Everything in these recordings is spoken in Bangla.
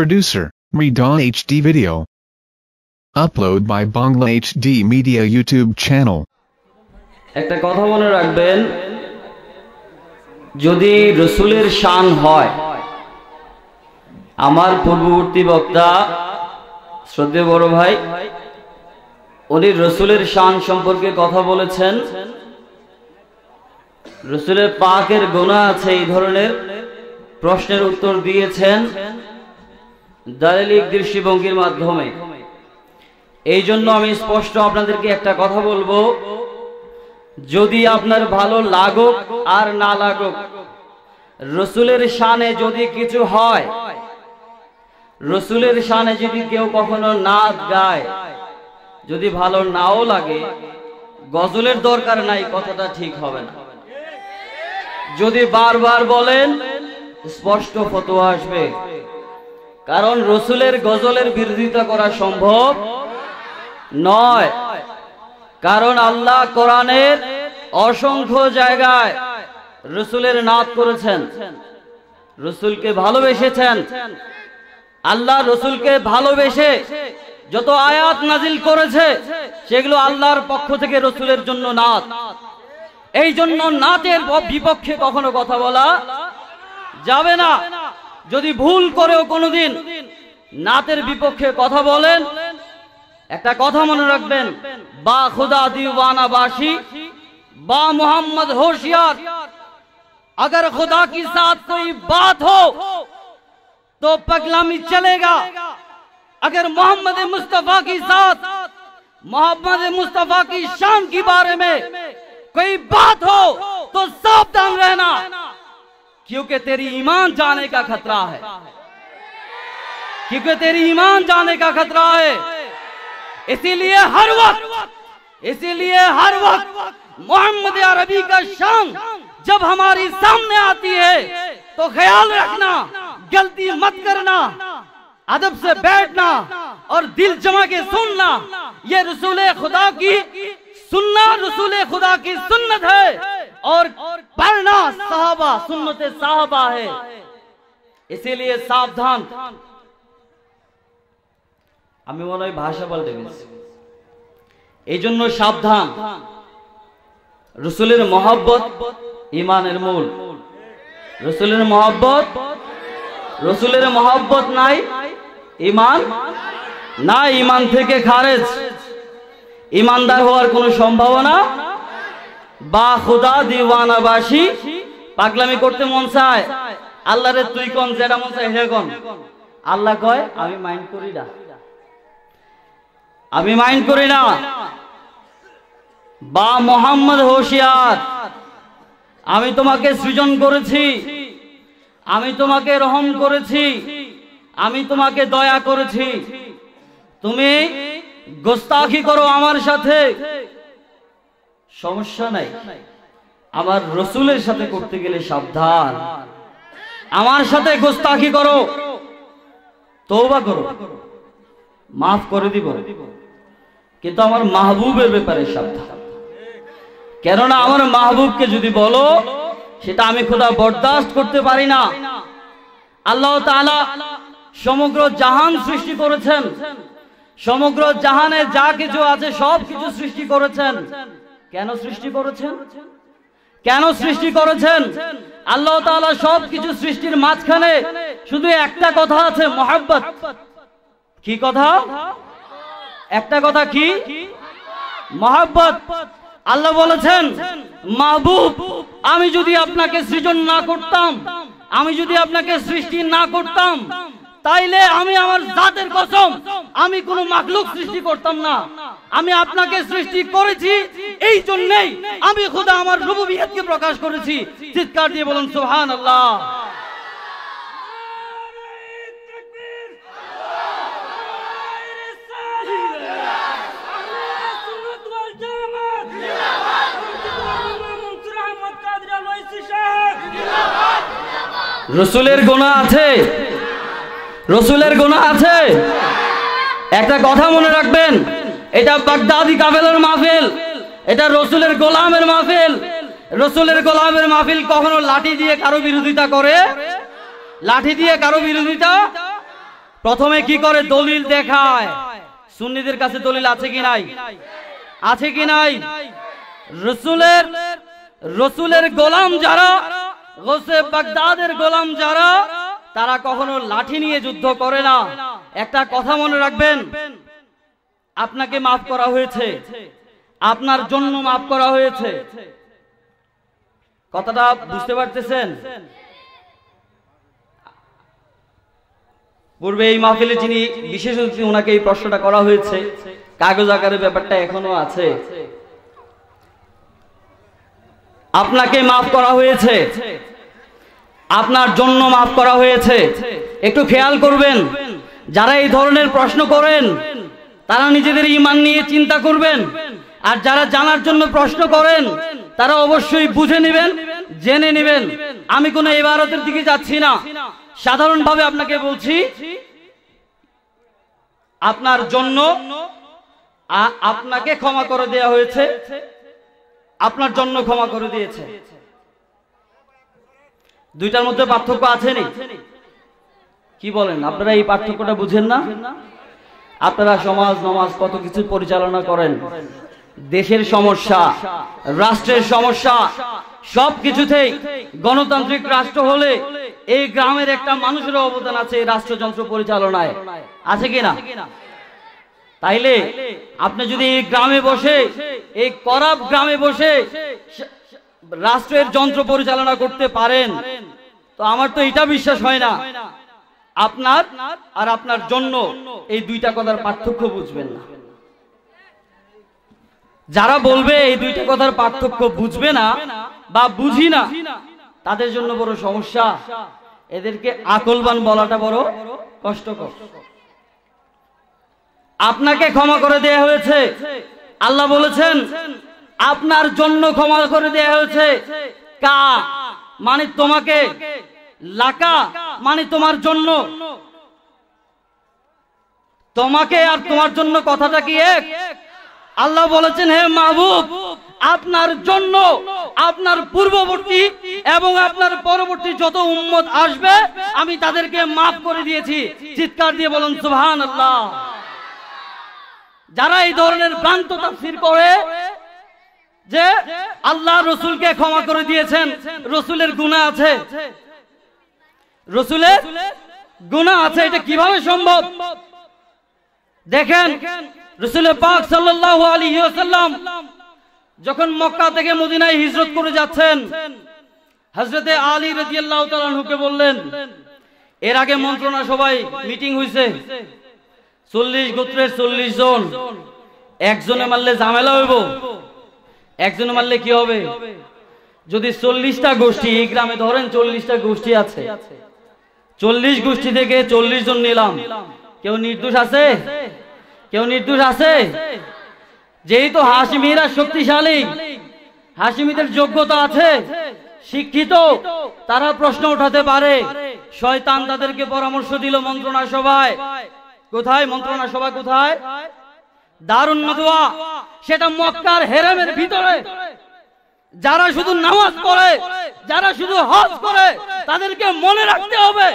Producer, Redawn HD Video. Upload by Bangla HD Media YouTube Channel. একটা কথা মনে রাখবেন যদি রসুলের শান হয় আমার পূর্ববর্তী বক্তা শ্রদ্ধে বড় ভাই উনি রসুলের শান সম্পর্কে কথা বলেছেন রসুলের পাকের গোনা আছে এই ধরনের প্রশ্নের উত্তর দিয়েছেন দালিলিক দৃষ্টিভঙ্গির মাধ্যমে এই জন্য আমি স্পষ্ট আপনাদেরকে একটা কথা বলবো যদি আপনার ভালো লাগুক আর না লাগুক রসুলের শানে যদি কিছু হয় রসুলের শানে যদি কেউ কখনো নাচ গায় যদি ভালো নাও লাগে গজলের দরকার নাই কথাটা ঠিক হবে না যদি বারবার বলেন স্পষ্ট ফটো আসবে কারণ রসুলের গজলের বিরোধিতা করা সম্ভব নয় কারণ আল্লাহ কোরআনের অসংখ্য জায়গায় রসুলের নাদ করেছেন রসুলকে ভালোবেসেছেন আল্লাহ রসুলকে ভালোবেসে যত আয়াত নাজিল করেছে সেগুলো আল্লাহর পক্ষ থেকে রসুলের জন্য নাত এই জন্য নাতের বিপক্ষে কখনো কথা বলা যাবে না যদি ভুল করেও কোনোদিন নাতের বিপক্ষে কথা বলেন একটা কথা মনে রাখবেন বা খুদা দিবানাবাসি বা মোহাম্মদ হোশিয়ার আগর খুদা কি সাথ কই বাত হো তো পগলামি চলেগা আগর মোহাম্মদ মুস্তফা কি সাথ মোহাম্মদ মুস্তাফা কি শান কি বারে মে কই বাত হো তো সাবধান রহনা کیونکہ تیری ایمان جانے کا خطرہ ہے کیونکہ تیری ایمان جانے کا خطرہ ہے اسی لیے ہر وقت اسی لیے ہر وقت محمد عربی کا شام جب ہماری سامنے آتی ہے تو خیال رکھنا غلطی مت کرنا ادب سے بیٹھنا اور دل جمع کے سننا یہ رسول خدا کی سننا رسول خدا کی سنت ہے और पढ़ना साहबा सुन्नत साहबा है इसीलिए सावधान আমি মনে হয় ভাষা পাল্টে গেছি এই জন্য সাবধান রসুলের মহব্বত ইমানের মূল রসুলের মহব্বত রসুলের মহব্বত নাই ইমান না ইমান থেকে খারেজ ইমানদার হওয়ার কোনো সম্ভাবনা বা খুদা দিওয়ানাবাসী পাগলামি করতে মন চায় রে তুই কোন যেটা মন চায় কোন আল্লাহ কয় আমি মাইন্ড করি না আমি মাইন্ড করি না বা মোহাম্মদ হোশিয়ার আমি তোমাকে সৃজন করেছি আমি তোমাকে রহম করেছি আমি তোমাকে দয়া করেছি তুমি গোস্তাখি করো আমার সাথে সমস্যা নাই আমার রসুলের সাথে করতে গেলে সাবধান আমার সাথে গোস্তাকি করো তৌবা করো মাফ করে দিব কিন্তু আমার মাহবুবের ব্যাপারে সাবধান কেননা আমার মাহবুবকে যদি বলো সেটা আমি খোদা বরদাস্ত করতে পারি না আল্লাহ তালা সমগ্র জাহান সৃষ্টি করেছেন সমগ্র জাহানে যা কিছু আছে সব কিছু সৃষ্টি করেছেন কেন সৃষ্টি করেছেন কেন সৃষ্টি করেছেন আল্লাহ তালা সব কিছু সৃষ্টির মাঝখানে শুধু একটা কথা আছে মহাব্বত কি কথা একটা কথা কি মহাব্বত আল্লাহ বলেছেন মাহবুব আমি যদি আপনাকে সৃজন না করতাম আমি যদি আপনাকে সৃষ্টি না করতাম তাইলে আমি আমার জাতের কসম আমি কোনো মাকলুক সৃষ্টি করতাম না আমি আপনাকে সৃষ্টি করেছি এই জন্যেই আমি খুদা আমার রুবুবিহাতকে প্রকাশ করেছি চিৎকার দিয়ে বলুন সুহান আল্লাহ রসুলের গোনা আছে রসুলের গোনা আছে একটা কথা মনে রাখবেন এটা বাগদাদি কাফেলের মাহফিল এটা রসুলের গোলামের মাহফিল রসুলের গোলামের মাহফিল কখনো লাঠি দিয়ে কারো বিরোধিতা করে লাঠি দিয়ে কারো বিরোধিতা প্রথমে কি করে দলিল দেখায় সুন্নিদের কাছে দলিল আছে কি নাই আছে কি নাই রসুলের রসুলের গোলাম যারা গোসে বাগদাদের গোলাম যারা তারা কখনো লাঠি নিয়ে যুদ্ধ করে না একটা কথা মনে রাখবেন আপনাকে মাফ করা হয়েছে আপনার জন্য মাফ করা হয়েছে কথাটা বুঝতে পারতেছেন পূর্বে এই মাহফিলে যিনি বিশেষ অতিথি ওনাকে এই প্রশ্নটা করা হয়েছে কাগজ আকারে ব্যাপারটা এখনো আছে আপনাকে মাফ করা হয়েছে আপনার জন্য মাফ করা হয়েছে একটু খেয়াল করবেন যারা এই ধরনের প্রশ্ন করেন তারা নিজেদের ইমান নিয়ে চিন্তা করবেন আর যারা জানার জন্য প্রশ্ন করেন তারা অবশ্যই বুঝে নেবেন জেনে নেবেন আমি কোনো ইবারতের দিকে যাচ্ছি না সাধারণভাবে আপনাকে বলছি আপনার জন্য আপনাকে ক্ষমা করে দেয়া হয়েছে আপনার জন্য ক্ষমা করে দিয়েছে দুইটার মধ্যে পার্থক্য আছে নি কি বলেন আপনারা এই পার্থক্যটা বুঝেন না আপনারা সমাজ নমাজ কত কিছু পরিচালনা করেন দেশের সমস্যা রাষ্ট্রের সমস্যা সব কিছুতেই গণতান্ত্রিক রাষ্ট্র হলে এই গ্রামের একটা মানুষের অবদান আছে রাষ্ট্রযন্ত্র পরিচালনায় আছে কিনা তাইলে আপনি যদি এই গ্রামে বসে এই করাপ গ্রামে বসে রাষ্ট্রের যন্ত্র পরিচালনা করতে পারেন তো আমার তো এটা বিশ্বাস হয় না আপনার আর আপনার জন্য এই দুইটা কথার পার্থক্য বুঝবেন না যারা বলবে এই দুইটা কথার পার্থক্য বুঝবে না বা বুঝি না তাদের জন্য বড় সমস্যা এদেরকে আকলবান বলাটা বড় কষ্টকর আপনাকে ক্ষমা করে দেয়া হয়েছে আল্লাহ বলেছেন আপনার জন্য ক্ষমা করে দেয়া হয়েছে কা মানে তোমাকে লাকা মানে তোমার জন্য তোমাকে আর তোমার জন্য কথাটা কি এক আল্লাহ বলেছেন হে মাহবুব আপনার জন্য আপনার পূর্ববর্তী এবং আপনার পরবর্তী যত উম্মত আসবে আমি তাদেরকে মাফ করে দিয়েছি চিৎকার দিয়ে বলুন সুহান আল্লাহ যারা এই ধরনের ভ্রান্ত তাফসির করে যে আল্লাহ রসুলকে ক্ষমা করে দিয়েছেন রসুলের গুণা আছে রসুলের গুণা আছে এটা কিভাবে সম্ভব দেখেন রসুলের পাক সাল্লাহ আলী সাল্লাম যখন মক্কা থেকে মদিনায় হিজরত করে যাচ্ছেন হজরতে আলী রাজিয়ালকে বললেন এর আগে মন্ত্রণা সবাই মিটিং হয়েছে চল্লিশ গোত্রের চল্লিশ জন একজনে মারলে ঝামেলা হইব একজন মারলে কি হবে যদি চল্লিশটা গোষ্ঠী এই গ্রামে ধরেন চল্লিশটা গোষ্ঠী আছে চল্লিশ গোষ্ঠী থেকে চল্লিশ জন নিলাম কেউ নির্দোষ আছে কেউ নির্দোষ আছে যেহেতু হাসিমিরা শক্তিশালী হাসিমিদের যোগ্যতা আছে শিক্ষিত তারা প্রশ্ন উঠাতে পারে শয়তান তাদেরকে পরামর্শ দিল মন্ত্রণা সভায় কোথায় মন্ত্রণা সভা কোথায় দারুন নদুয়া সেটা মক্কার হেরামের ভিতরে যারা শুধু নামাজ পড়ে যারা শুধু হজ করে তাদেরকে মনে রাখতে হবে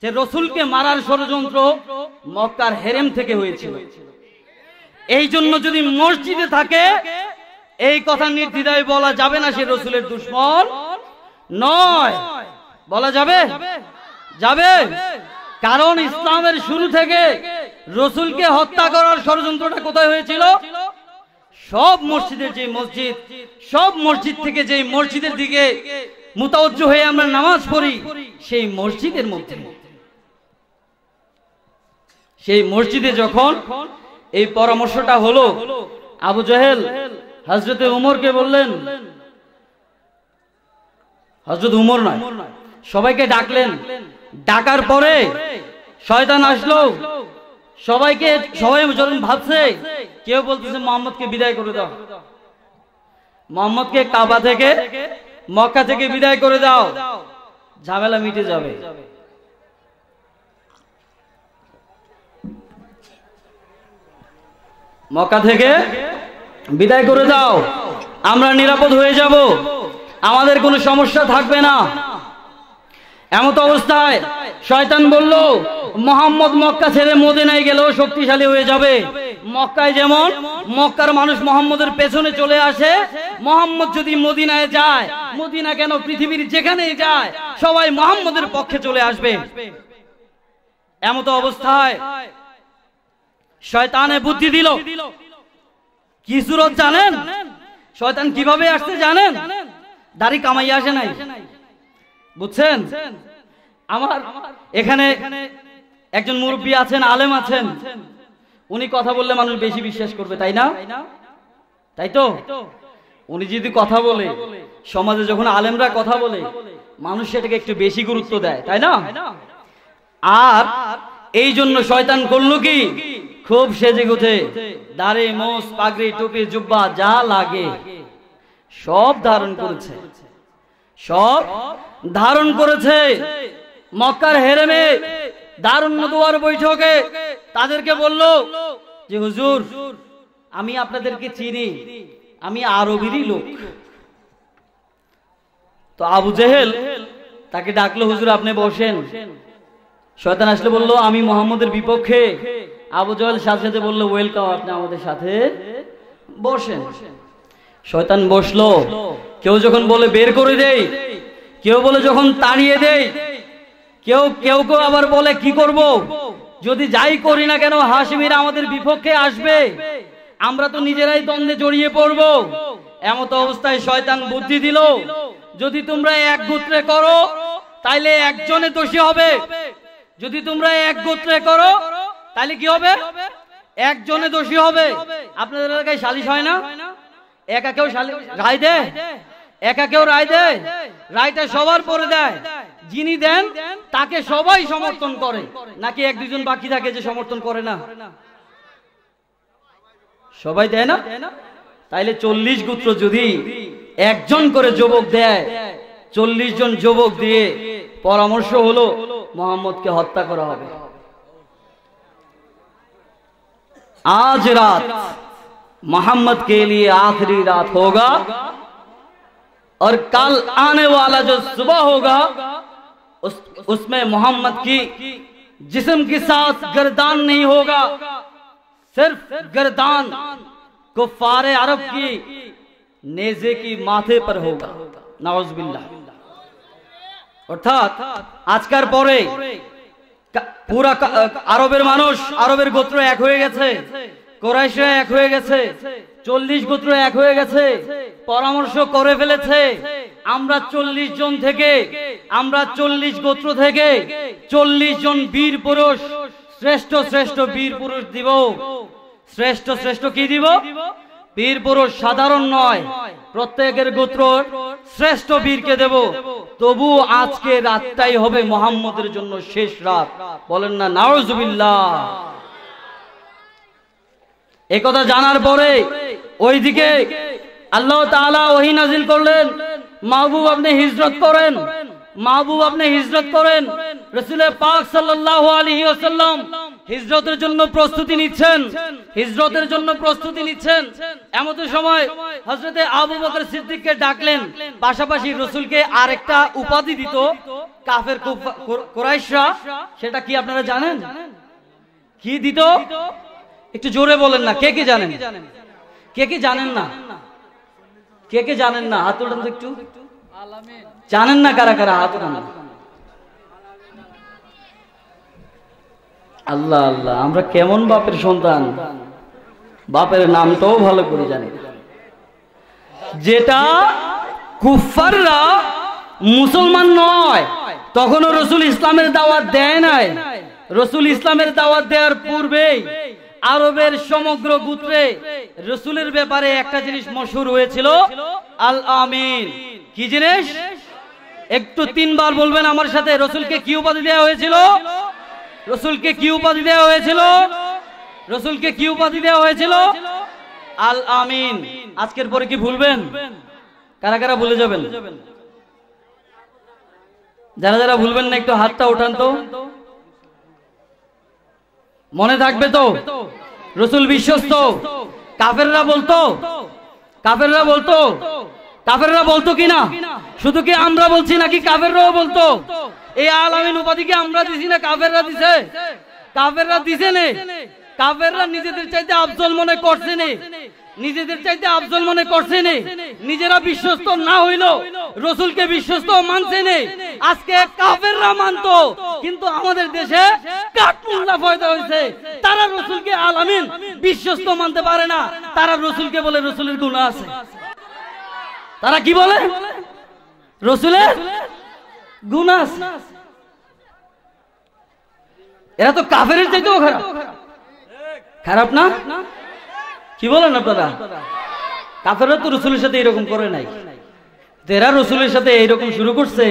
যে রসুলকে মারার ষড়যন্ত্র মক্কার হেরেম থেকে হয়েছিল এই জন্য যদি মসজিদে থাকে এই কথা নির্দিদায় বলা যাবে না সে রসুলের দুশ্মন নয় বলা যাবে যাবে কারণ ইসলামের শুরু থেকে রসুলকে হত্যা করার ষড়যন্ত্রটা কোথায় হয়েছিল সব মসজিদের যে মসজিদ সব মসজিদ থেকে যে মসজিদের দিকে মোতাবজ্জ হয়ে আমরা নামাজ পড়ি সেই মসজিদের মধ্যে সেই মসজিদে যখন এই পরামর্শটা হলো আবু জাহেল হজরতে উমরকে বললেন হজরত উমর নয় সবাইকে ডাকলেন ডাকার পরে শয়তান আসলো সবাইকে সবাই যখন ভাবছে কেউ বলতেছে মোহাম্মদকে বিদায় করে দাও মোহাম্মদকে কাবা থেকে মক্কা থেকে বিদায় করে দাও ঝামেলা মিটে যাবে মক্কা থেকে বিদায় করে দাও আমরা নিরাপদ হয়ে যাব আমাদের কোনো সমস্যা থাকবে না এমত অবস্থায় শয়তান বলল মোহাম্মদ মক্কা ছেড়ে মদিনায় গেলেও শক্তিশালী হয়ে যাবে মক্কায় যেমন মক্কার মানুষ মোহাম্মদের পেছনে চলে আসে মোহাম্মদ যদি মদিনায় যায় মদিনা কেন পৃথিবীর যেখানে যায় সবাই মোহাম্মদের পক্ষে চলে আসবে এমত অবস্থায় শয়তানে বুদ্ধি দিল কি সুরত জানেন শয়তান কিভাবে আসতে জানেন দাড়ি কামাইয়া আসে নাই বুঝছেন আমার এখানে একজন মুরব্বী আছেন আলেম আছেন উনি কথা বললে মানুষ বেশি বিশ্বাস করবে তাই না তাই তো উনি যদি কথা বলে সমাজে যখন আলেমরা কথা বলে মানুষ সেটাকে একটু বেশি গুরুত্ব দেয় তাই না আর এই জন্য শয়তান করলো কি খুব সেজে গুছে দাঁড়ে মোস পাগড়ি টুপি জুব্বা যা লাগে সব ধারণ করেছে সব ধারণ করেছে মক্কার হেরেমে দারুন মদুয়ার বৈঠকে তাদেরকে বলল যে হুজুর আমি আপনাদেরকে চিনি আমি আরবিরই লোক তো আবু জেহেল তাকে ডাকলো হুজুর আপনি বসেন শয়তান আসলে বলল আমি মোহাম্মদের বিপক্ষে আবু জহেল সাথে সাথে বললো ওয়েলকাম আপনি আমাদের সাথে বসেন শয়তান বসলো কেউ যখন বলে বের করে দেয় কেউ বলে যখন তাড়িয়ে দেয় কেউ কেউ কেউ আবার বলে কি করব। যদি যাই করি না কেন হাসিমিরা আমাদের বিপক্ষে আসবে আমরা তো নিজেরাই দ্বন্দ্বে জড়িয়ে পড়ব এমত অবস্থায় শয়তান বুদ্ধি দিল যদি তোমরা এক গোত্রে করো তাইলে একজনে দোষী হবে যদি তোমরা এক গোত্রে করো তাহলে কি হবে একজনে দোষী হবে আপনাদের এলাকায় সালিশ হয় না একা কেউ সালিশ দেয় একা কেউ রায় দেয় রায়টা সবার পরে দেয় যিনি দেন তাকে সবাই সমর্থন করে নাকি এক দুজন বাকি থাকে যে সমর্থন করে না সবাই দেয় না তাইলে চল্লিশ গুত্র যদি একজন করে যুবক দেয় চল্লিশ জন যুবক দিয়ে পরামর্শ হলো মোহাম্মদকে হত্যা করা হবে আজ রাত মোহাম্মদ কে লিয়ে আখরি রাত হোগা اور کل آنے والا جو صبح ہوگا اس, میں محمد کی جسم کے ساتھ گردان نہیں ہوگا صرف گردان کفار عرب کی نیزے کی ماتھے پر ہوگا باللہ اور تھا آج کر پورے پورا عربیر مانوش عربیر گوتر ایک ہوئے گئے تھے কোরাইশরা এক হয়ে গেছে চল্লিশ গোত্র এক হয়ে গেছে পরামর্শ করে ফেলেছে আমরা চল্লিশ জন থেকে আমরা চল্লিশ গোত্র থেকে চল্লিশ জন বীর পুরুষ শ্রেষ্ঠ শ্রেষ্ঠ বীর পুরুষ দিব শ্রেষ্ঠ শ্রেষ্ঠ কি দিব বীর পুরুষ সাধারণ নয় প্রত্যেকের গোত্র শ্রেষ্ঠ বীরকে দেব তবু আজকে রাতটাই হবে মোহাম্মদের জন্য শেষ রাত বলেন না নাওজুবিল্লাহ একথা জানার পরে ওইদিকে আল্লাহ তালা ওহি নাজিল করলেন মাহবুব আপনি হিজরত করেন মাহবুব আপনি হিজরত করেন রসুল পাক সাল্লাহ আলহি আসাল্লাম হিজরতের জন্য প্রস্তুতি নিচ্ছেন হিজরতের জন্য প্রস্তুতি নিচ্ছেন এমন সময় হজরতে আবু বকর সিদ্দিককে ডাকলেন পাশাপাশি রসুলকে আরেকটা উপাধি দিত কাফের কোরাইশরা সেটা কি আপনারা জানেন কি দিত একটু জোরে বলেন না কে কে জানেন কে কে জানেন না কে কে জানেন না হাত উঠান একটু জানেন না কারা কারা হাত উঠান আল্লাহ আল্লাহ আমরা কেমন বাপের সন্তান বাপের নামটাও ভালো করে জানি যেটা কুফাররা মুসলমান নয় তখনও রসুল ইসলামের দাওয়াত দেয় নাই রসুল ইসলামের দাওয়াত দেওয়ার পূর্বেই আরবের সমগ্র গুত্রে রসুলের ব্যাপারে একটা জিনিস মশুর হয়েছিল আল আমিন কি জিনিস একটু তিনবার বলবেন আমার সাথে রসুলকে কি উপাধি দেওয়া হয়েছিল রসুলকে কি উপাধি দেওয়া হয়েছিল রসুলকে কি উপাধি দেওয়া হয়েছিল আল আমিন আজকের পরে কি ভুলবেন কারা কারা ভুলে যাবেন যারা যারা ভুলবেন না একটু হাতটা ওঠান তো মনে থাকবে তো রসুল বিশ্বস্ত কাফেররা বলতো কাফেররা বলতো কাফেররা বলতো কি না শুধু কি আমরা বলছি নাকি কাফেররাও বলতো এই আলামিন উপাধিকে আমরা দিছি না কাফেররা দিছে কাফেররা দিছে নে কাফেররা নিজেদের চাইতে আফজল মনে করছে নে নিজেদের চাইতে আফজল মনে করছে নেই নিজেরা বিশ্বস্ত না হইল রসুলকে বিশ্বস্ত মানছে নেই আজকে কাফেররা মানত কিন্তু আমাদের দেশে কাটমুল্লা ফয়দা হয়েছে তারা রসুলকে আলামিন বিশ্বস্ত মানতে পারে না তারা রসুলকে বলে রসুলের গুণ আছে তারা কি বলে রসুলের গুণ আছে এরা তো কাফের চাইতেও খারাপ খারাপ না কি বলেন আপনারা কাফেররা তো রসুলের সাথে এরকম করে নাই তেরা রসুলের সাথে এইরকম শুরু করছে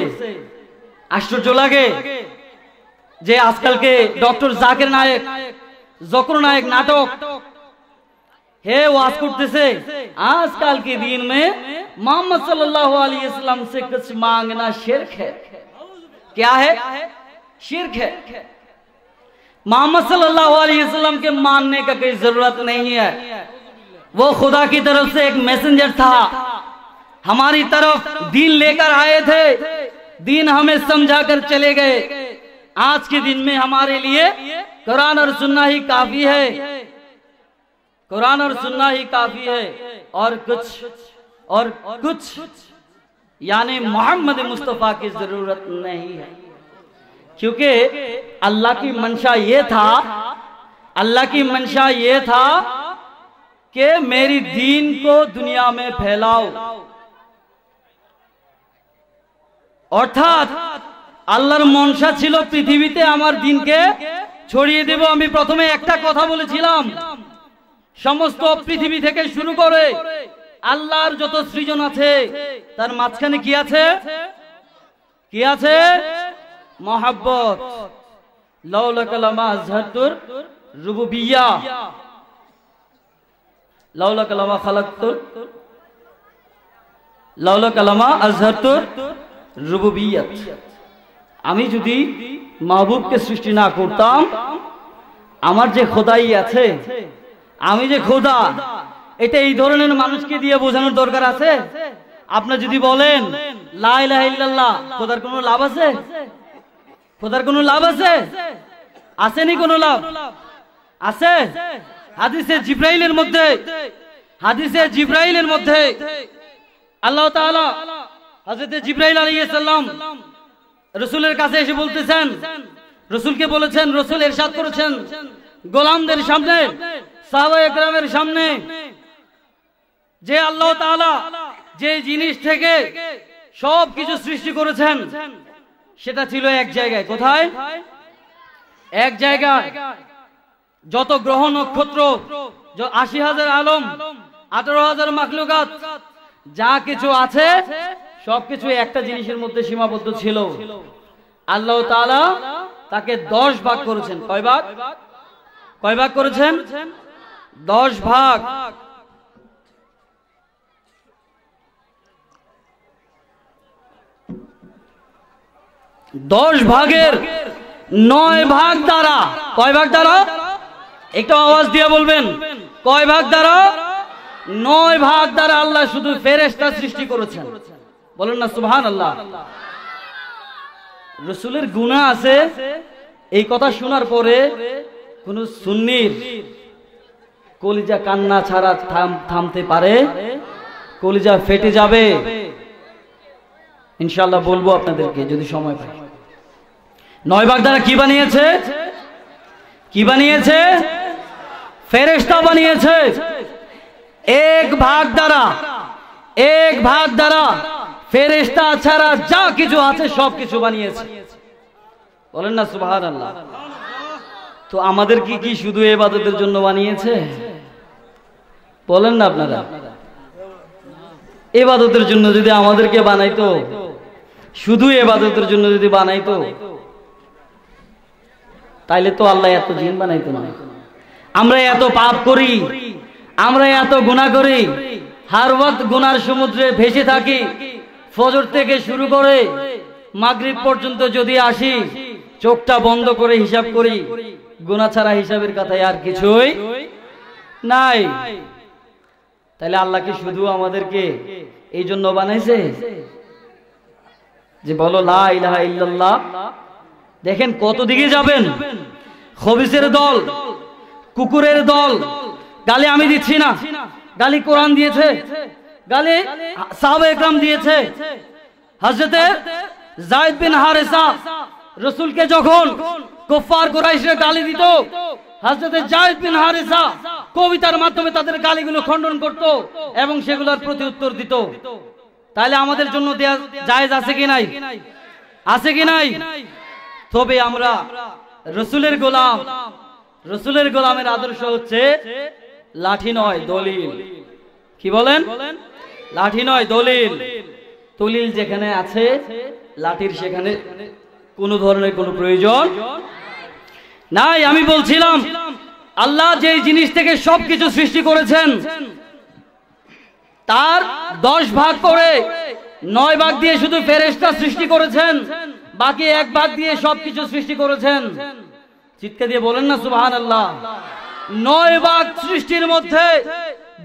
আশ্চর্য লাগে যে আজকালকে ডক্টর জাকের নায়ক জকর নায়ক নাটক হে ওয়াজ করতেছে আজকাল দিন মে মোহাম্মদ मोहम्मद सल्लल्लाहु अलैहि সে কিছু कुछ मांगना शिरक है क्या है शिरक है मोहम्मद सल्लल्लाहु अलैहि वसल्लम के मानने का وہ خدا کی طرف سے ایک میسنجر تھا ہماری طرف دین لے کر آئے تھے دین ہمیں سمجھا کر چلے گئے آج کے دن میں ہمارے لیے قرآن اور سننا ہی کافی ہے قرآن اور سننا ہی کافی ہے اور کچھ اور کچھ یعنی محمد مصطفیٰ کی ضرورت نہیں ہے کیونکہ اللہ کی منشا یہ تھا اللہ کی منشا یہ تھا कि मेरी दीन को दुनिया में फैलाओ অর্থাৎ আল্লাহর মনসা ছিল পৃথিবীতে আমার দিনকে ছড়িয়ে দেব আমি প্রথমে একটা কথা বলেছিলাম সমস্ত পৃথিবী থেকে শুরু করে আল্লাহর যত সৃজন আছে তার মাঝখানে কি আছে কি আছে মহাব্বত লৌলকলামা রুবুবিয়া লাউলা কালামা খালাক্তুর লাউলা কালামা আজহারতুর আমি যদি মাহবুবকে সৃষ্টি না করতাম আমার যে খোদাই আছে আমি যে খোদা এটা এই ধরনের মানুষকে দিয়ে বোঝানোর দরকার আছে আপনি যদি বলেন লাইল্লাহ খোদার কোনো লাভ আছে খোদার কোনো লাভ আছে আসেনি কোনো লাভ আছে হাদিসে জিব্রাইলের মধ্যে হাদিসে জিব্রাইলের মধ্যে আল্লাহ তাআলা হযরত জিব্রাইল আলাইহিস সালাম রাসূলের কাছে এসে বলতেছেন রাসূলকে বলেছেন রাসূল ইরশাদ করেছেন গোলামদের সামনে সাহাবায়ে একরামের সামনে যে আল্লাহ তাআলা যে জিনিস থেকে সব কিছু সৃষ্টি করেছেন সেটা ছিল এক জায়গায় কোথায় এক জায়গায় যত গ্রহ নক্ষত্র আশি হাজার আলম আঠারো হাজার মাকলুকাত যা কিছু আছে সবকিছু একটা জিনিসের মধ্যে সীমাবদ্ধ ছিল আল্লাহ তালা তাকে দশ ভাগ করেছেন কয় ভাগ কয় ভাগ করেছেন দশ ভাগ দশ ভাগের নয় ভাগ দ্বারা কয় ভাগ দ্বারা একটু আওয়াজ দিয়ে বলবেন কয় ভাগ দ্বারা নয় ভাগ দ্বারা আল্লাহ শুধু ফেরেস্তা সৃষ্টি করেছেন বলেন না সুহান আল্লাহ রসুলের গুণা আছে এই কথা শোনার পরে কোন সুন্নির কলিজা কান্না ছাড়া থামতে পারে কলিজা ফেটে যাবে ইনশাল্লাহ বলবো আপনাদেরকে যদি সময় পায় নয় ভাগ দ্বারা কি বানিয়েছে কি বানিয়েছে ফেরেস্তা বানিয়েছে এক ভাগ দ্বারা এক ভাগ দ্বারা ফেরেস্তা ছাড়া যা কিছু আছে সব কিছু বানিয়েছে বলেন না সুভার আল্লাহ তো আমাদের কি কি শুধু এবাদতের জন্য বানিয়েছে বলেন না আপনারা এবাদতের জন্য যদি আমাদেরকে বানাইতো শুধু এবাদতের জন্য যদি বানাইতো তাইলে তো আল্লাহ এত জিন বানাইতো না আমরা এত পাপ করি আমরা এত গুণা করি হার গুনার সমুদ্রে ভেসে থাকি ফজর থেকে শুরু করে মাগরিব পর্যন্ত যদি আসি চোখটা বন্ধ করে হিসাব করি গুণা ছাড়া হিসাবের কথায় আর কিছুই নাই তাহলে আল্লাহ কি শুধু আমাদেরকে এই জন্য বানাইছে যে বলো লাহ দেখেন কত দিকে যাবেন খবিসের দল কুকুরের দল গালি আমি দিচ্ছি না গালি কোরআন দিয়েছে গালি সাহাব একরাম দিয়েছে হাজরতে জায়দ বিন হারেসা রসুলকে যখন কুফফার কুরাইশরা গালি দিত হাজরতে জায়দ বিন হারেসা কবিতার মাধ্যমে তাদের গালিগুলো খণ্ডন করত এবং সেগুলোর প্রতি উত্তর দিত তাহলে আমাদের জন্য দেয়া জায়েজ আছে কি নাই আছে কি নাই তবে আমরা রসুলের গোলাম রসুলের গোলামের আদর্শ হচ্ছে লাঠি নয় দলিল কি বলেন লাঠি নয় দলিল দলিল যেখানে আছে লাঠির সেখানে কোনো ধরনের কোনো প্রয়োজন নাই আমি বলছিলাম আল্লাহ যে জিনিস থেকে সবকিছু সৃষ্টি করেছেন তার দশ ভাগ করে নয় ভাগ দিয়ে শুধু ফেরেস্তা সৃষ্টি করেছেন বাকি এক ভাগ দিয়ে সবকিছু সৃষ্টি করেছেন চিৎকার দিয়ে বলেন না সুবাহান আল্লাহ নয় বাঘ সৃষ্টির মধ্যে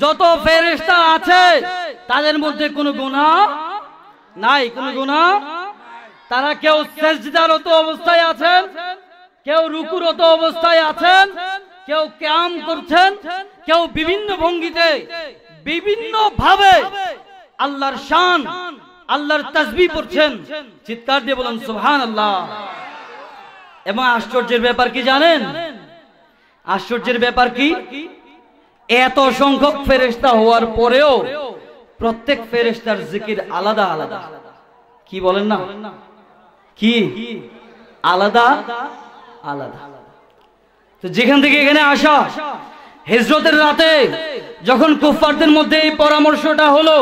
যত ফেরেশতা আছে তাদের মধ্যে কোনো গুণা নাই কোনো গুণা তারা কেউ সেজদারত অবস্থায় আছেন কেউ রুকুরত অবস্থায় আছেন কেউ ক্যাম করছেন কেউ বিভিন্ন ভঙ্গিতে বিভিন্ন ভাবে আল্লাহর শান আল্লাহর তাজবি পড়ছেন চিৎকার দিয়ে বলেন সুবহান আল্লাহ এবং আশ্চর্যের ব্যাপার কি জানেন আশ্চর্যের ব্যাপার কি এত সংখ্যক ফেরেস্তা হওয়ার পরেও প্রত্যেক ফেরেস্তার জিকির আলাদা আলাদা কি বলেন না কি আলাদা আলাদা তো যেখান থেকে এখানে আসা হেজরতের রাতে যখন কুফারদের মধ্যে এই পরামর্শটা হলো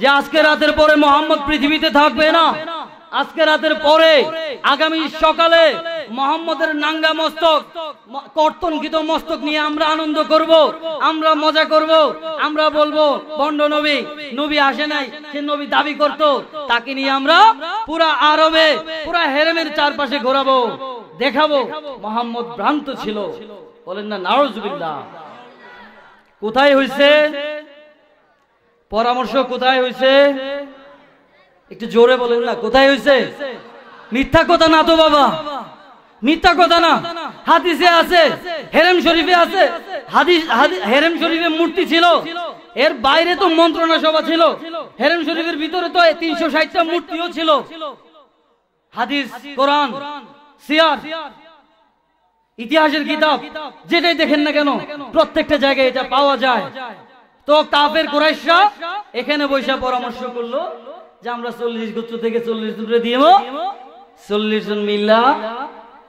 যে আজকে রাতের পরে মোহাম্মদ পৃথিবীতে থাকবে না আজকে রাতের পরে আগামী সকালে মোহাম্মদের নাঙ্গা মস্তক গীত মস্তক নিয়ে আমরা আনন্দ করব আমরা মজা করব আমরা বলবো বন্ড নবী নবী আসে নাই সে নবী দাবি করত তাকে নিয়ে আমরা পুরা আরবে পুরা হেরেমের চারপাশে ঘোরাবো দেখাবো মোহাম্মদ ভ্রান্ত ছিল বলেন না নারজুবিল্লা কোথায় হয়েছে পরামর্শ কোথায় হয়েছে একটু জোরে বলেন না কোথায় হয়েছে মিথ্যা কথা না তো বাবা মিথ্যা কথা না হাদিসে আছে হেরেম শরীফে আছে হাদিস হেরেম শরীফে মূর্তি ছিল এর বাইরে তো মন্ত্রণা সভা ছিল হেরেম শরীফের ভিতরে তো তিনশো ষাটটা মূর্তিও ছিল হাদিস কোরআন সিয়ার ইতিহাসের কিতাব যেটাই দেখেন না কেন প্রত্যেকটা জায়গায় এটা পাওয়া যায় তো কাপের কোরাইশরা এখানে বৈশা পরামর্শ করলো যে আমরা চল্লিশ গুচ্ছ থেকে চল্লিশ দূরে দিয়ে চল্লিশ জন মিল্লা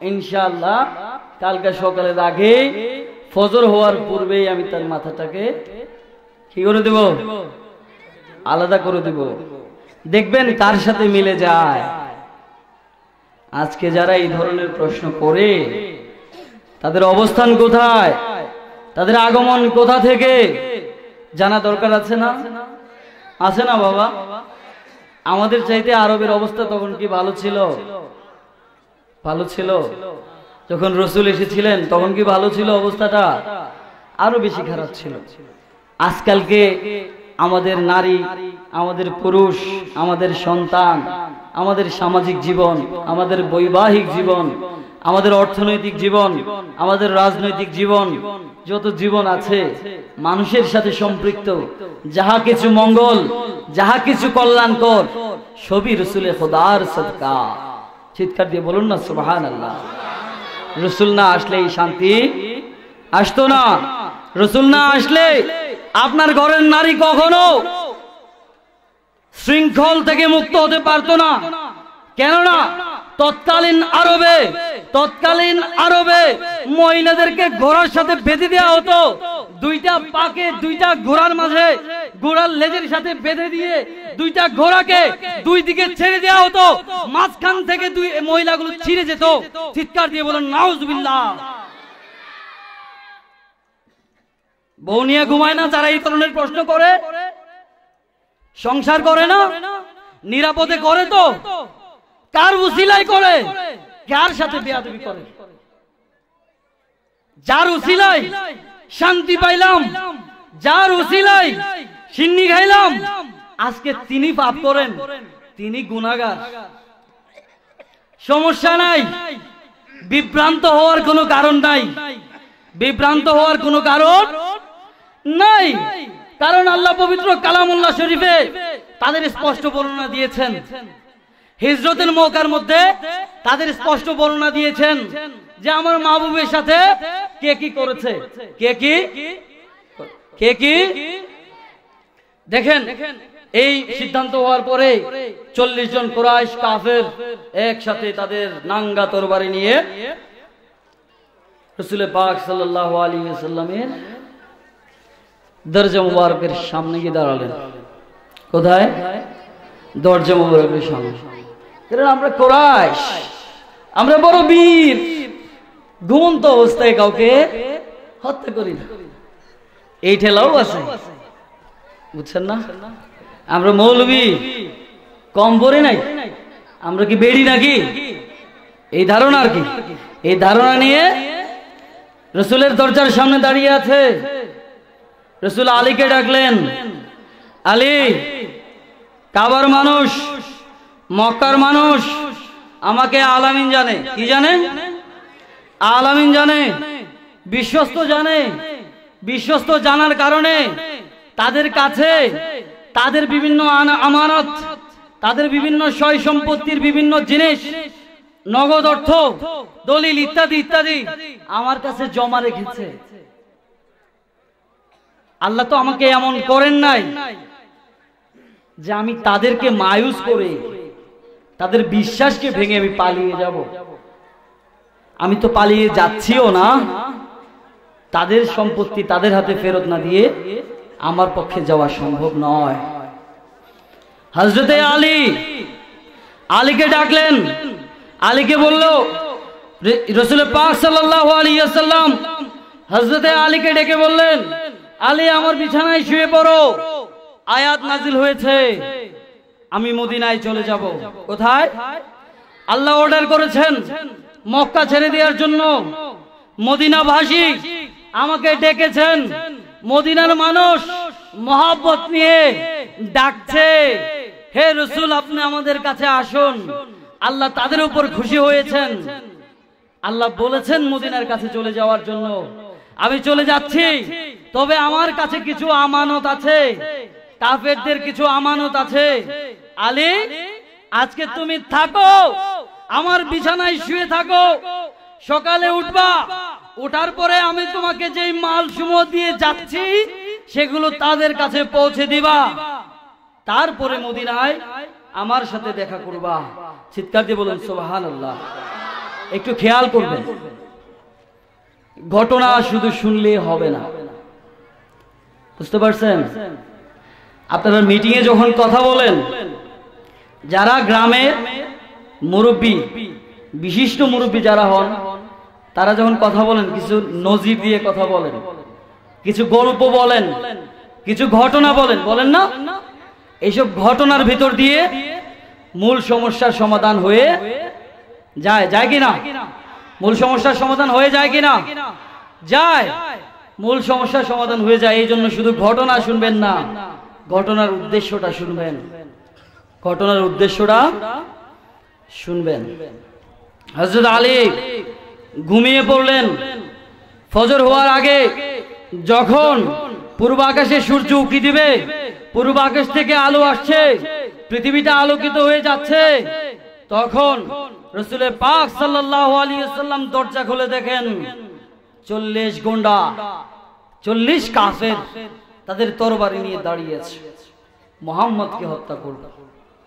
ইনশাল্লাহ কালকে সকালের আগে ফজর হওয়ার পূর্বেই আমি তার মাথাটাকে কি করে দেব আলাদা করে দেব দেখবেন তার সাথে মিলে যায় আজকে যারা এই ধরনের প্রশ্ন করে তাদের অবস্থান কোথায় তাদের আগমন কোথা থেকে জানা দরকার আছে না আছে না বাবা আমাদের চাইতে আরবের অবস্থা তখন কি ভালো ছিল ভালো ছিল যখন রসুল এসেছিলেন তখন কি ভালো ছিল অবস্থাটা আরো বেশি খারাপ ছিল আজকালকে আমাদের নারী আমাদের পুরুষ আমাদের সন্তান আমাদের সামাজিক জীবন আমাদের বৈবাহিক জীবন আমাদের অর্থনৈতিক জীবন আমাদের রাজনৈতিক জীবন যত জীবন আছে মানুষের সাথে সম্পৃক্ত যাহা কিছু মঙ্গল যাহা কিছু কল্যাণকর সবই রসুলের খোদার সৎকার চিৎকার দিয়ে বলুন না সুবাহান আল্লাহ রসুল না আসলে এই শান্তি আসতো না রসুল না আসলে আপনার ঘরের নারী কখনো শৃঙ্খল থেকে মুক্ত হতে পারত না কেননা তৎকালীন আরবে তৎকালীন আরবে মহিলাদেরকে ঘোড়ার সাথে বেঁধে দেওয়া হতো দুইটা পাকে দুইটা ঘোড়ার মাঝে ঘোড়ার লেজের সাথে বেঁধে দিয়ে দুইটা ঘোড়াকে দুই দিকে ছেড়ে দেওয়া হতো মাঝখান থেকে দুই মহিলাগুলো ছিঁড়ে যেত চিৎকার দিয়ে বলেন নাউজবিল্লাহ বউ নিয়ে ঘুমায় না যারা এই ধরনের প্রশ্ন করে সংসার করে না নিরাপদে করে তো কার উসিলাই করে কার সাথে বেয়াদবি করে যার উসিলায় শান্তি পাইলাম যার উসিলায় সিন্নি খাইলাম আজকে তিনি পাপ করেন তিনি গুণাগার সমস্যা নাই বিভ্রান্ত হওয়ার কোনো কারণ নাই বিভ্রান্ত হওয়ার কোনো কারণ নাই কারণ আল্লাহ পবিত্র কালামুল্লাহ শরীফে তাদের স্পষ্ট বর্ণনা দিয়েছেন হিজরতের মৌকার মধ্যে তাদের স্পষ্ট বর্ণনা দিয়েছেন যে আমার মাহবুবের সাথে কে কি করেছে কে কি কে কি দেখেন এই সিদ্ধান্ত হওয়ার পরে চল্লিশ জন কোরআশ কাফের একসাথে তাদের নাঙ্গা তরবারি নিয়ে রসুল পাক সাল্লাহ আলী সাল্লামের দরজা মুবারকের সামনে গিয়ে দাঁড়ালেন কোথায় দরজা মুবারকের সামনে আমরা কোরাইশ আমরা বড় বীর ঘুমন্ত অবস্থায় কাউকে হত্যা করি না এই ঠেলাও আছে বুঝছেন না আমরা মৌলবি কম পরে নাই আমরা কি বেড়ি নাকি এই ধারণা আর কি এই ধারণা নিয়ে রসুলের দরজার সামনে দাঁড়িয়ে আছে রসুল আলীকে ডাকলেন আলী কাবার মানুষ মক্কার মানুষ আমাকে আলামিন জানে কি জানে আলামিন জানে বিশ্বস্ত জানে বিশ্বস্ত জানার কারণে তাদের কাছে তাদের বিভিন্ন আমানত তাদের বিভিন্ন সয় সম্পত্তির বিভিন্ন জিনিস নগদ অর্থ দলিল ইত্যাদি ইত্যাদি আমার কাছে জমা রেখেছে আল্লাহ তো আমাকে এমন করেন নাই যে আমি তাদেরকে মায়ুস করে তাদের বিশ্বাসকে ভেঙে আমি পালিয়ে যাব আমি তো পালিয়ে যাচ্ছিও না তাদের সম্পত্তি তাদের হাতে ফেরত না দিয়ে আমার পক্ষে যাওয়া সম্ভব নয় হজরতে আলী আলীকে ডাকলেন আলীকে বলল রসুল পাক সাল্লাম হজরতে আলীকে ডেকে বললেন আলী আমার বিছানায় শুয়ে পড়ো আয়াত নাজিল হয়েছে আমি মদিনায় চলে যাব কোথায় আল্লাহ অর্ডার করেছেন মক্কা ছেড়ে দেওয়ার জন্য মদিনা ভাসি আমাকে ডেকেছেন মদিনার মানুষ মহাব্বত নিয়ে ডাকছে হে রসুল আপনি আমাদের কাছে আসুন আল্লাহ তাদের উপর খুশি হয়েছেন আল্লাহ বলেছেন মদিনার কাছে চলে যাওয়ার জন্য আমি চলে যাচ্ছি তবে আমার কাছে কিছু আমানত আছে কাফেরদের কিছু আমানত আছে আলী আজকে তুমি থাকো আমার বিছানায় শুয়ে থাকো সকালে উঠবা ওঠার পরে আমি তোমাকে যেই মাল সুমো দিয়ে যাচ্ছি সেগুলো তাদের কাছে পৌঁছে দিবা তারপরে মদিনায় আমার সাথে দেখা করবা চিৎকার দিয়ে বলুন সোহান একটু খেয়াল করবেন ঘটনা শুধু শুনলে হবে না বুঝতে পারছেন আপনারা মিটিংয়ে যখন কথা বলেন যারা গ্রামের মুরব্বী বিশিষ্ট মুরব্বী যারা হন তারা যখন কথা বলেন কিছু নজির দিয়ে কথা বলেন কিছু গল্প বলেন কিছু ঘটনা বলেন বলেন না এইসব ঘটনার ভিতর দিয়ে মূল সমস্যার সমাধান হয়ে যায় যায় কিনা মূল সমস্যার সমাধান হয়ে যায় কিনা যায় মূল সমস্যার সমাধান হয়ে যায় এই জন্য শুধু ঘটনা শুনবেন না ঘটনার উদ্দেশ্যটা শুনবেন ঘটনার উদ্দেশ্যটা শুনবেন হজরত আলী ঘুমিয়ে পড়লেন ফজর হওয়ার আগে যখন পূর্ব আকাশে সূর্য উকি দিবে পূর্ব আকাশ থেকে আলো আসছে পৃথিবীটা আলোকিত হয়ে যাচ্ছে তখন রসুলের পাক সাল্লাহ আলী সাল্লাম দরজা খুলে দেখেন চল্লিশ গুন্ডা চল্লিশ কাফের তাদের তরবারি নিয়ে দাঁড়িয়েছে মোহাম্মদকে হত্যা করব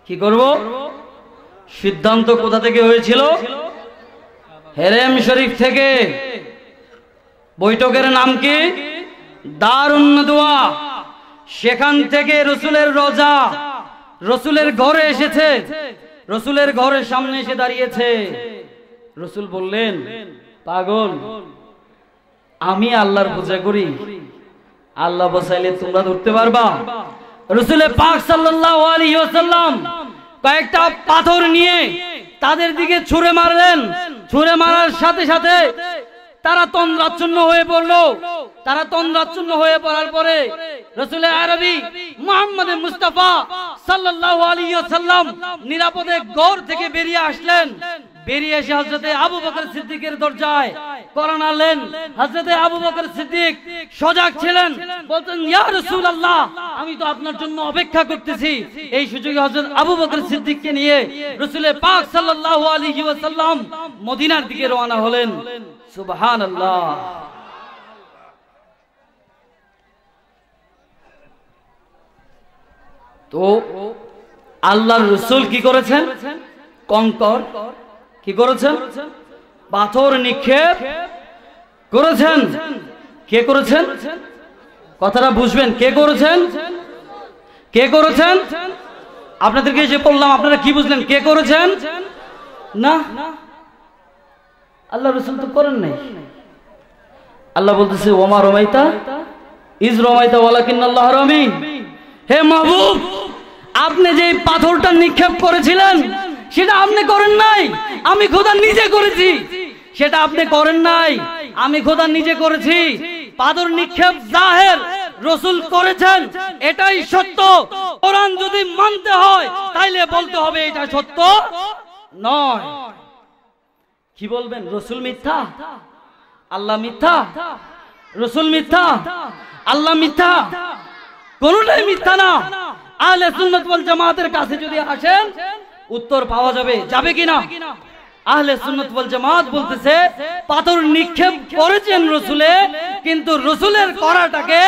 কি করব সিদ্ধান্ত কোথা থেকে হয়েছিল হেরেম শরীফ থেকে বৈঠকের নাম কি দারুন্নদুয়া সেখান থেকে রসুলের রোজা রসুলের ঘরে এসেছে রসুলের ঘরের সামনে এসে দাঁড়িয়েছে রসুল বললেন পাগল আমি আল্লাহর পূজা করি আল্লাহ বসাইলে তোমরা ধরতে পারবা রসুলের পাক সাল্লাম কয়েকটা পাথর নিয়ে তাদের দিকে ছুঁড়ে মারলেন ছুঁড়ে মারার সাথে সাথে তারা তন্দ্রাচ্ছন্ন হয়ে পড়লো তারা তন্দ্রাচ্ছন্ন হয়ে পড়ার পরে রসুল আরবি মোহাম্মদ মুস্তাফা সাল্লাহ আলী সাল্লাম নিরাপদে গড় থেকে বেরিয়ে আসলেন বেরিয়ে এসে হজরতে আবু বকর সিদ্দিকের দরজায় হজরতে আবু বকর সিদ্দিক সজাগ ছিলেন বলতেন রসুল আল্লাহ আমি তো আপনার জন্য অপেক্ষা করতেছি এই সুযোগে হজরত আবু বকর সিদ্দিককে নিয়ে রসুলের পাক সাল্লাহ আলী সাল্লাম মদিনার দিকে রওনা হলেন সুবহান আল্লাহ তো আল্লাহর রসুল কি করেছেন কঙ্কর কি করেছেন পাথর নিক্ষেপ করেছেন কে করেছেন কথাটা বুঝবেন কে করেছেন কে করেছেন আপনাদেরকে যে বললাম আপনারা কি বুঝলেন কে করেছেন না আল্লাহ রসুল তো করেন নাই আল্লাহ বলতেছে ওমা রমাইতা ইজ রমাইতা ওয়ালাকিন আল্লাহ রমিন হে মাহবুব আপনি যে পাথরটা নিক্ষেপ করেছিলেন সেটা আপনি করেন নাই আমি খোদা নিজে করেছি সেটা আপনি করেন নাই আমি খোদা নিজে করেছি পাথর নিক্ষেপ জাহের রসুল করেছেন এটাই সত্য কোরআন যদি মানতে হয় তাইলে বলতে হবে এটা সত্য নয় কি বলবেন রসুল মিথ্যা আল্লাহ মিথ্যা রসুল মিথ্যা আল্লাহ মিথ্যা কোনটাই মিথ্যা না আহলে সুন্নত বল জামাতের কাছে যদি আসেন উত্তর পাওয়া যাবে যাবে কিনা আহলে সুন্নত বল জামাত বলতেছে পাথর নিক্ষেপ করেছেন রসুলে কিন্তু রসুলের করাটাকে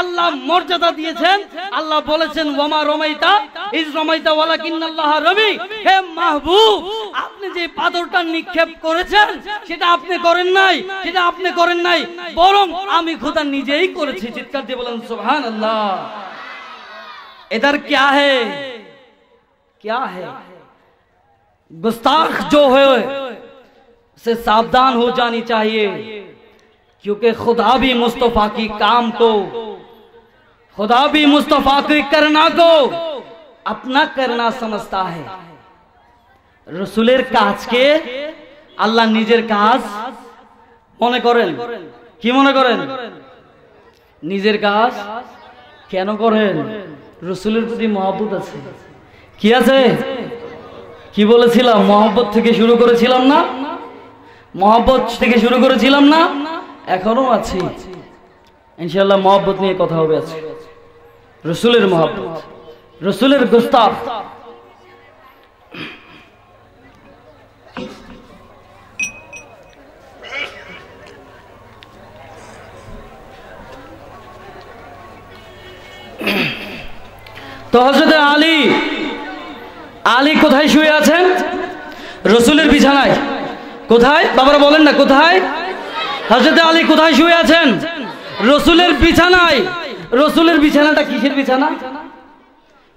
আল্লাহ মর্যাদা দিয়েছেন আল্লাহ বলেছেন ওমা রমাইতা ইজ রমাইতা ওয়ালা কিন্নাল্লাহ রবি হে মাহবুব আপনি যে পাথরটা নিক্ষেপ করেছেন সেটা আপনি করেন নাই সেটা আপনি করেন নাই বরং আমি খোদা নিজেই করেছি চিৎকার দিয়ে বলেন সুবহানাল্লাহ এদার কি আহে কি হে گستاخ جو ہے اسے سابدان ہو جانی چاہیے کیونکہ خدا بھی مصطفیٰ کی کام کو خدا بھی مصطفیٰ کی کرنا کو اپنا کرنا سمجھتا ہے رسول ارکاچ کے اللہ نیجی ارکاچ مونے کورن کی مونے کورن نیجی ارکاچ کیا نو کورن رسول ارکاچ کیا سے কি বলেছিলাম মহাব্বত থেকে শুরু করেছিলাম না মহাব্বত থেকে শুরু করেছিলাম না এখনো আছি ইনশাল্লাহ মহাব্বত নিয়ে কথা হবে আছে রসুলের মহাব্বত রসুলের গুস্তাব তহজতে আলী আলী কোথায় শুয়ে আছেন রসুলের বিছানায় কোথায় বাবারা বলেন না কোথায় হজরত আলী কোথায় শুয়ে আছেন রসুলের বিছানায় রসুলের বিছানাটা কিসের বিছানা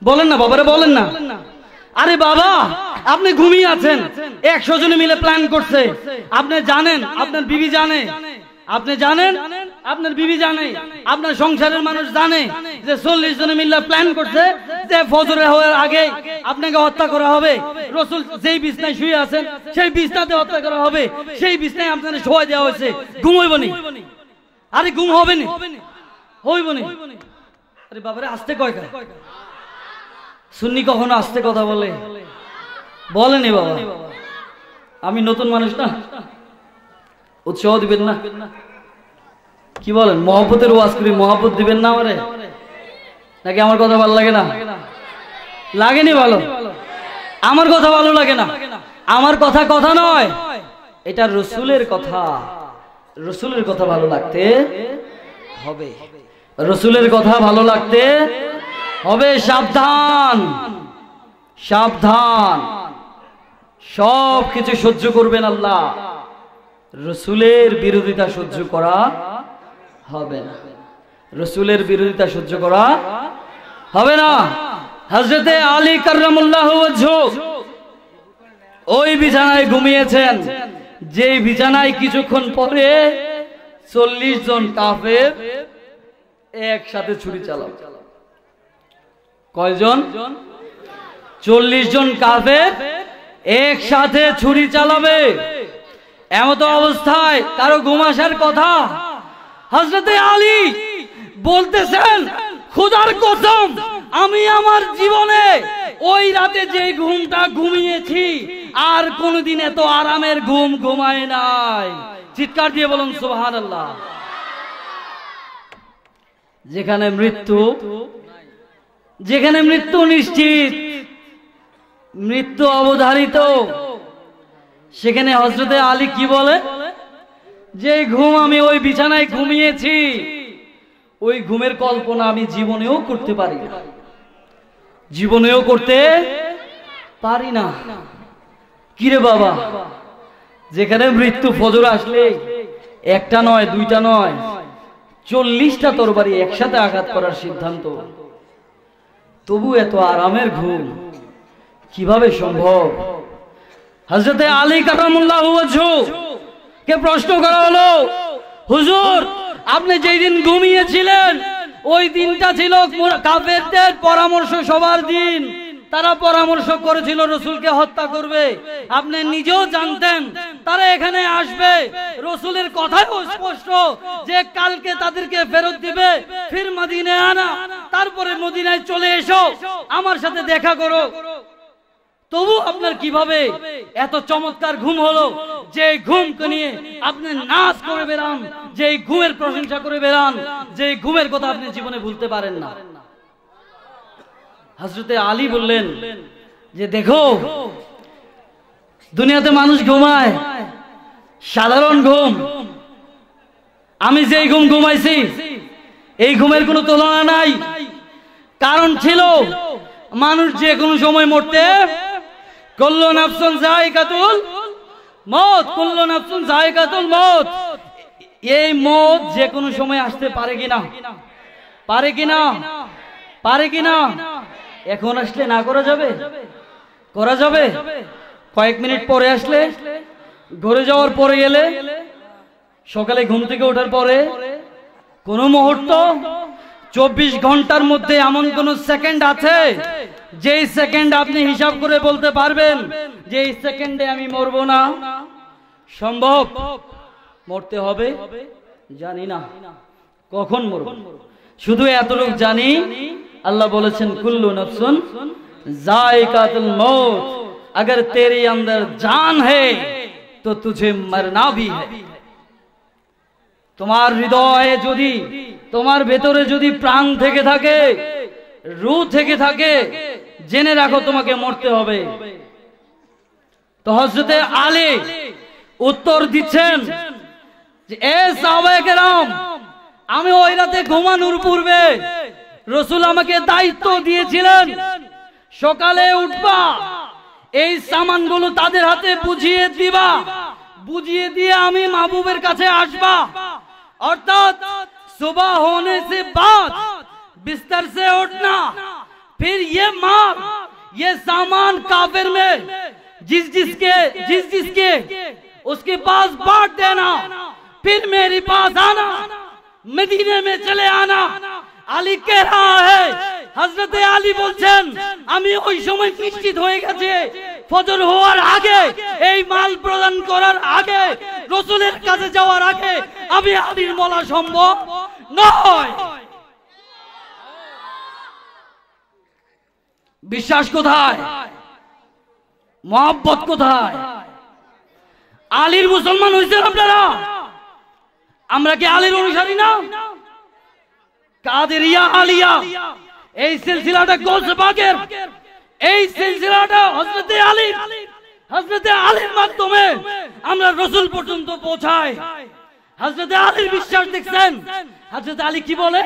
বলেন না বাবারা বলেন না আরে বাবা আপনি ঘুমিয়ে আছেন একশো জনে মিলে প্ল্যান করছে আপনি জানেন আপনার বিবি জানে আপনি জানেন আপনার বিবি জানে আপনার সংসারের মানুষ জানে যে চল্লিশ জনে মিল্লা প্ল্যান করছে যে ফজরে হওয়ার আগে আপনাকে হত্যা করা হবে রসুল যেই বিছনায় শুয়ে আছেন সেই বিছনাতে হত্যা করা হবে সেই বিছনায় আপনার শোয়া দেওয়া হয়েছে ঘুমইব নি আরে ঘুম হবে নি হইব নি আরে বাবারে আসতে কয় কেন সুন্নি কখনো আসতে কথা বলে বলেনি বাবা আমি নতুন মানুষ না উৎসাহ দিবেন না কি বলেন মহাপতের ওয়াজ করি মহাপত দিবেন না আমারে নাকি আমার কথা ভালো লাগে না লাগেনি ভালো আমার কথা ভালো লাগে না আমার কথা কথা নয় এটা রসুলের কথা রসুলের কথা ভালো লাগতে হবে রসুলের কথা ভালো লাগতে হবে সাবধান সাবধান সব কিছু সহ্য করবেন আল্লাহ রসুলের বিরোধিতা সহ্য করা হবে না রসুলের বিরোধিতা সহ্য করা হবে না হজরতে আলী কার্লাহ ওই বিছানায় ঘুমিয়েছেন যে বিছানায় কিছুক্ষণ পরে চল্লিশ জন কাফের একসাথে ছুরি চালাও কয়জন চল্লিশ জন কাফের একসাথে ছুরি চালাবে এমতো অবস্থায় কারো ঘুম আসার কথা হজরতে আলী বলতেছেন খুদার কথম আমি আমার জীবনে ওই রাতে যে ঘুমটা ঘুমিয়েছি আর কোনদিন এত আরামের ঘুম ঘুমায় নাই চিৎকার দিয়ে বলুন সোহান আল্লাহ যেখানে মৃত্যু যেখানে মৃত্যু নিশ্চিত মৃত্যু অবধারিত সেখানে হজরতে আলী কি বলে যে ঘুম আমি ওই বিছানায় ঘুমিয়েছি ওই ঘুমের কল্পনা আমি জীবনেও করতে পারি না জীবনেও করতে পারি না কিরে বাবা যেখানে মৃত্যু ফজর আসলে একটা নয় দুইটা নয় চল্লিশটা তরবারি একসাথে আঘাত করার সিদ্ধান্ত তবু এত আরামের ঘুম কিভাবে সম্ভব হজরতে আলী কারামুল্লাহ কে প্রশ্ন করা হলো হুজুর আপনি যেই দিন ঘুমিয়েছিলেন ওই দিনটা ছিল কাফেরদের পরামর্শ সবার দিন তারা পরামর্শ করেছিল রসুলকে হত্যা করবে আপনি নিজেও জানতেন তারা এখানে আসবে রসুলের কথাও স্পষ্ট যে কালকে তাদেরকে ফেরত দিবে ফির মদিনে আনা তারপরে মদিনায় চলে এসো আমার সাথে দেখা করো তবু আপনার কিভাবে এত চমৎকার ঘুম হলো যে ঘুমকে নিয়ে আপনি নাচ করে বেড়ান যে ঘুমের প্রশংসা করে বেড়ান যে ঘুমের কথা আপনি জীবনে ভুলতে পারেন না হাজরতে আলী বললেন যে দেখো দুনিয়াতে মানুষ ঘুমায় সাধারণ ঘুম আমি যে ঘুম ঘুমাইছি এই ঘুমের কোনো তুলনা নাই কারণ ছিল মানুষ যে কোনো সময় মরতে কুল্লু নাফসুন জায়গাতুল মত কুল্লু নাফসুন জায়গাতুল মত এই মত যে কোনো সময় আসতে পারে কিনা পারে কিনা পারে কিনা এখন আসলে না করা যাবে করা যাবে কয়েক মিনিট পরে আসলে ঘরে যাওয়ার পরে গেলে সকালে ঘুম থেকে ওঠার পরে কোনো মুহূর্ত চব্বিশ ঘন্টার মধ্যে এমন কোন সেকেন্ড আছে যেই সেকেন্ড আপনি হিসাব করে বলতে পারবেন যে এই সেকেন্ডে আমি মরব না সম্ভব মরতে হবে জানি না কখন মরব শুধু লোক জানি আল্লাহ বলেছেন কুল্লু নফসুন जायकातुल मौत अगर तेरे अंदर जान है तो तुझे मरना भी है তোমার হৃদয়ে যদি তোমার ভেতরে যদি প্রাণ থেকে থাকে রু থেকে থাকে জেনে রাখো তোমাকে মরতে হবে তো হজরতে আলে উত্তর দিচ্ছেন আমি ওই রাতে ঘুমানোর পূর্বে রসুল আমাকে দায়িত্ব দিয়েছিলেন সকালে উঠবা এই সামানগুলো তাদের হাতে বুঝিয়ে দিবা বুঝিয়ে দিয়ে আমি মাহবুবের কাছে আসবা اور تات صبح ہونے سے بعد بستر سے اٹھنا پھر یہ ماں یہ سامان کافر میں جس جس کے جس جس کے اس کے پاس بانٹ دینا پھر میری پاس آنا مدینے میں چلے آنا علی کہہ رہا ہے حضرت علی بلچن امی اوئی شمائی پیشتی دھوئے گا جے فجر ہوار آگے اے مال پردن کورر آگے রসুলের কাছে যাওয়ার আগে আমি আলীর মলা সম্ভব নয় বিশ্বাস কোথায় মহাব্বত কোথায় আলীর মুসলমান হয়েছেন আপনারা আমরা কি আলীর অনুসারী না কাদের ইয়া আলিয়া এই সিলসিলাটা গোলসবাগের এই সিলসিলাটা হজরতে আলীর হজরতে আলীর মাধ্যমে আমরা রসুল পর্যন্ত পৌঁছাই হজরতে আলীর বিশ্বাস দেখছেন হজরতে আলী কি বলে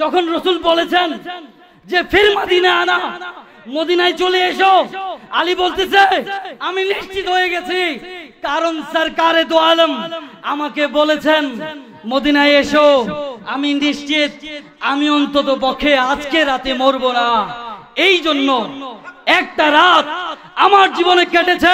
যখন রসুল বলেছেন যে ফির মাদিনা আনা মদিনায় চলে এসো আলী বলতেছে আমি নিশ্চিত হয়ে গেছি কারণ সরকারে দো আলম আমাকে বলেছেন মদিনায় এসো আমি নিশ্চিত আমি অন্তত পক্ষে আজকে রাতে মরবো না এই জন্য একটা রাত আমার জীবনে কেটেছে